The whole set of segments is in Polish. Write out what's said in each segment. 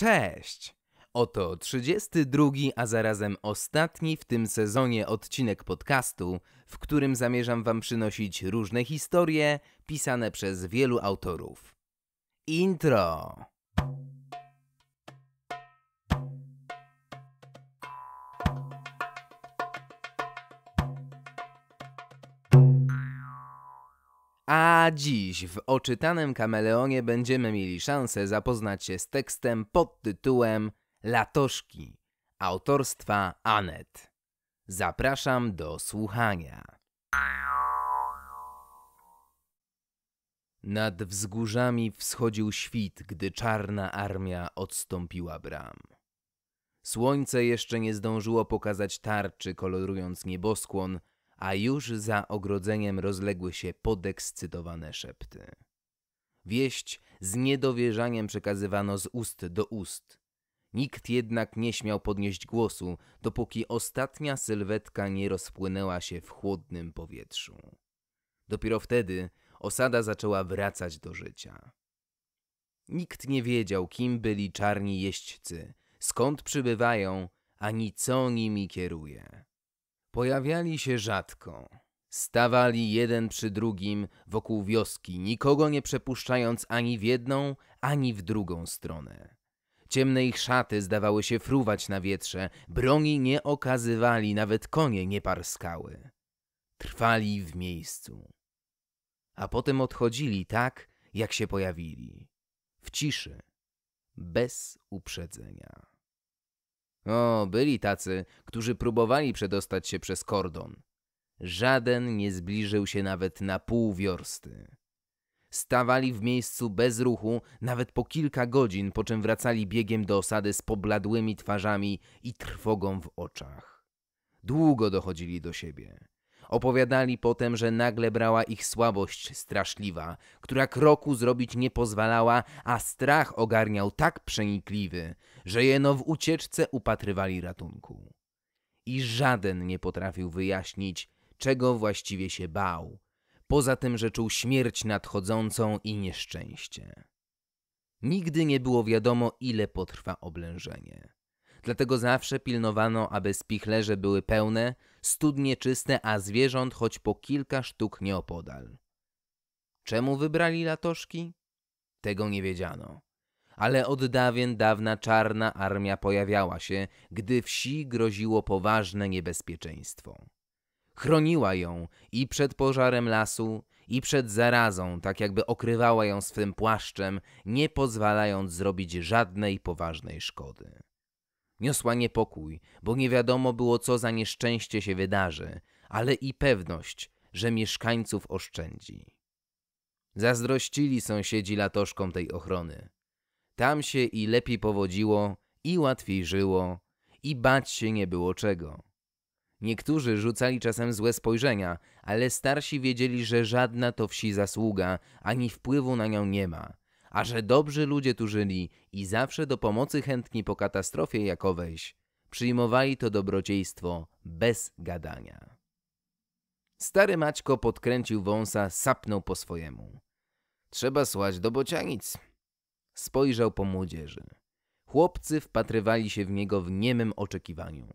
Cześć! Oto 32, a zarazem ostatni w tym sezonie odcinek podcastu, w którym zamierzam Wam przynosić różne historie pisane przez wielu autorów. Intro! A dziś w oczytanym kameleonie będziemy mieli szansę zapoznać się z tekstem pod tytułem Latoszki autorstwa Anet. Zapraszam do słuchania. Nad wzgórzami wschodził świt, gdy czarna armia odstąpiła bram. Słońce jeszcze nie zdążyło pokazać tarczy, kolorując nieboskłon, a już za ogrodzeniem rozległy się podekscytowane szepty. Wieść z niedowierzaniem przekazywano z ust do ust. Nikt jednak nie śmiał podnieść głosu, dopóki ostatnia sylwetka nie rozpłynęła się w chłodnym powietrzu. Dopiero wtedy osada zaczęła wracać do życia. Nikt nie wiedział, kim byli czarni jeźdźcy, skąd przybywają, ani co nimi kieruje. Pojawiali się rzadko. Stawali jeden przy drugim wokół wioski, nikogo nie przepuszczając ani w jedną, ani w drugą stronę. Ciemne ich szaty zdawały się fruwać na wietrze, broni nie okazywali, nawet konie nie parskały. Trwali w miejscu. A potem odchodzili tak, jak się pojawili. W ciszy, bez uprzedzenia. O, byli tacy, którzy próbowali przedostać się przez kordon. Żaden nie zbliżył się nawet na pół wiorsty. Stawali w miejscu bez ruchu nawet po kilka godzin, po czym wracali biegiem do osady z pobladłymi twarzami i trwogą w oczach. Długo dochodzili do siebie. Opowiadali potem, że nagle brała ich słabość straszliwa, która kroku zrobić nie pozwalała, a strach ogarniał tak przenikliwy, że jeno w ucieczce upatrywali ratunku. I żaden nie potrafił wyjaśnić, czego właściwie się bał, poza tym, że czuł śmierć nadchodzącą i nieszczęście. Nigdy nie było wiadomo, ile potrwa oblężenie. Dlatego zawsze pilnowano, aby spichlerze były pełne, studnie czyste, a zwierząt choć po kilka sztuk nieopodal. Czemu wybrali latoszki? Tego nie wiedziano. Ale od dawien dawna czarna armia pojawiała się, gdy wsi groziło poważne niebezpieczeństwo. Chroniła ją i przed pożarem lasu, i przed zarazą, tak jakby okrywała ją swym płaszczem, nie pozwalając zrobić żadnej poważnej szkody niosła niepokój, bo nie wiadomo było, co za nieszczęście się wydarzy, ale i pewność, że mieszkańców oszczędzi. Zazdrościli sąsiedzi latoszkom tej ochrony. Tam się i lepiej powodziło, i łatwiej żyło, i bać się nie było czego. Niektórzy rzucali czasem złe spojrzenia, ale starsi wiedzieli, że żadna to wsi zasługa, ani wpływu na nią nie ma, a że dobrzy ludzie tu żyli i zawsze do pomocy chętni po katastrofie jakowejś przyjmowali to dobrodziejstwo bez gadania. Stary Maćko podkręcił wąsa, sapnął po swojemu. Trzeba słać do bocianic. Spojrzał po młodzieży. Chłopcy wpatrywali się w niego w niemym oczekiwaniu.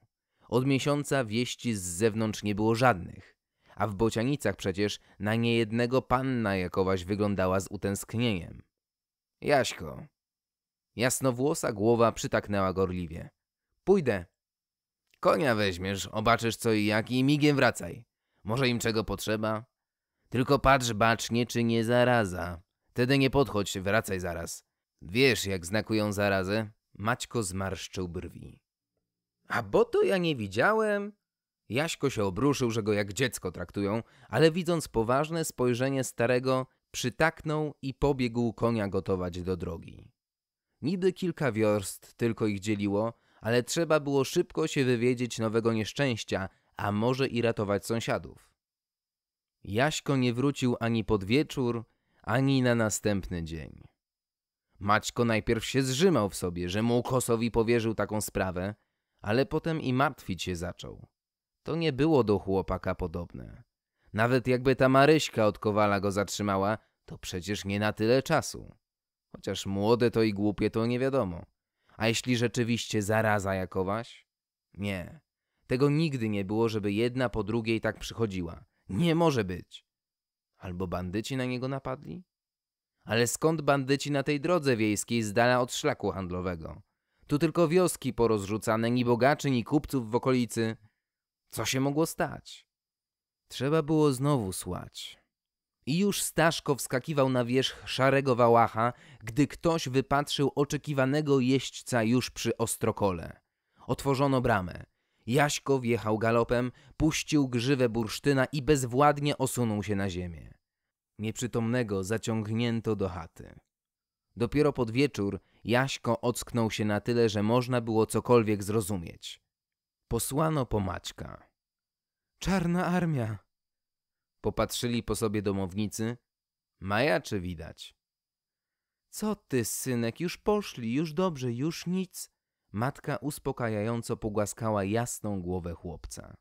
Od miesiąca wieści z zewnątrz nie było żadnych, a w bocianicach przecież na niejednego panna jakowaś wyglądała z utęsknieniem. Jaśko. Jasnowłosa głowa przytaknęła gorliwie. Pójdę. Konia weźmiesz, obaczysz co i jak i migiem wracaj. Może im czego potrzeba? Tylko patrz bacznie, czy nie zaraza. Tedy nie podchodź, wracaj zaraz. Wiesz, jak znakują zarazę? Maćko zmarszczył brwi. A bo to ja nie widziałem. Jaśko się obruszył, że go jak dziecko traktują, ale widząc poważne spojrzenie starego, przytaknął i pobiegł konia gotować do drogi. Niby kilka wiorst tylko ich dzieliło, ale trzeba było szybko się wywiedzieć nowego nieszczęścia, a może i ratować sąsiadów. Jaśko nie wrócił ani pod wieczór, ani na następny dzień. Maćko najpierw się zrzymał w sobie, że mu kosowi powierzył taką sprawę, ale potem i martwić się zaczął. To nie było do chłopaka podobne. Nawet jakby ta Maryśka od Kowala go zatrzymała, to przecież nie na tyle czasu. Chociaż młode to i głupie to nie wiadomo. A jeśli rzeczywiście zaraza jakowaś? Nie. Tego nigdy nie było, żeby jedna po drugiej tak przychodziła. Nie może być. Albo bandyci na niego napadli? Ale skąd bandyci na tej drodze wiejskiej z dala od szlaku handlowego? Tu tylko wioski porozrzucane, ni bogaczy, ni kupców w okolicy. Co się mogło stać? Trzeba było znowu słać. I już Staszko wskakiwał na wierzch szarego wałacha, gdy ktoś wypatrzył oczekiwanego jeźdźca już przy ostrokole. Otworzono bramę. Jaśko wjechał galopem, puścił grzywę bursztyna i bezwładnie osunął się na ziemię. Nieprzytomnego zaciągnięto do chaty. Dopiero pod wieczór Jaśko ocknął się na tyle, że można było cokolwiek zrozumieć. Posłano po Maćka. Czarna armia. Popatrzyli po sobie domownicy. Majaczy czy widać? Co ty, synek, już poszli, już dobrze, już nic. Matka uspokajająco pogłaskała jasną głowę chłopca.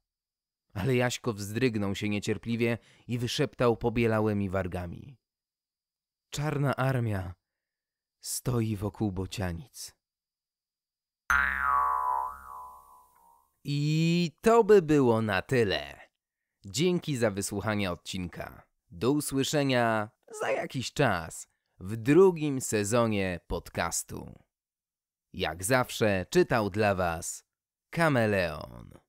Ale Jaśko wzdrygnął się niecierpliwie i wyszeptał pobielałymi wargami. Czarna armia stoi wokół bocianic. I to by było na tyle. Dzięki za wysłuchanie odcinka. Do usłyszenia za jakiś czas w drugim sezonie podcastu. Jak zawsze czytał dla Was Kameleon.